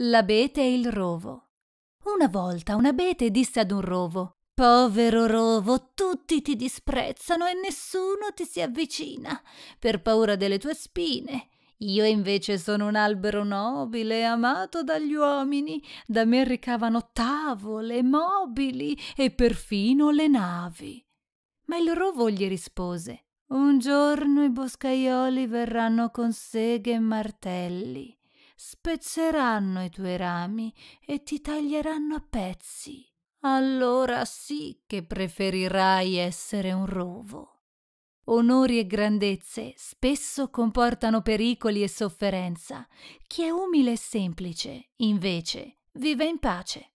L'abete e il rovo. Una volta un abete disse ad un rovo: Povero rovo, tutti ti disprezzano e nessuno ti si avvicina per paura delle tue spine. Io invece sono un albero nobile, amato dagli uomini. Da me ricavano tavole, mobili e perfino le navi. Ma il rovo gli rispose: Un giorno i boscaioli verranno con seghe e martelli spezzeranno i tuoi rami e ti taglieranno a pezzi. Allora sì che preferirai essere un rovo. Onori e grandezze spesso comportano pericoli e sofferenza. Chi è umile e semplice, invece, vive in pace.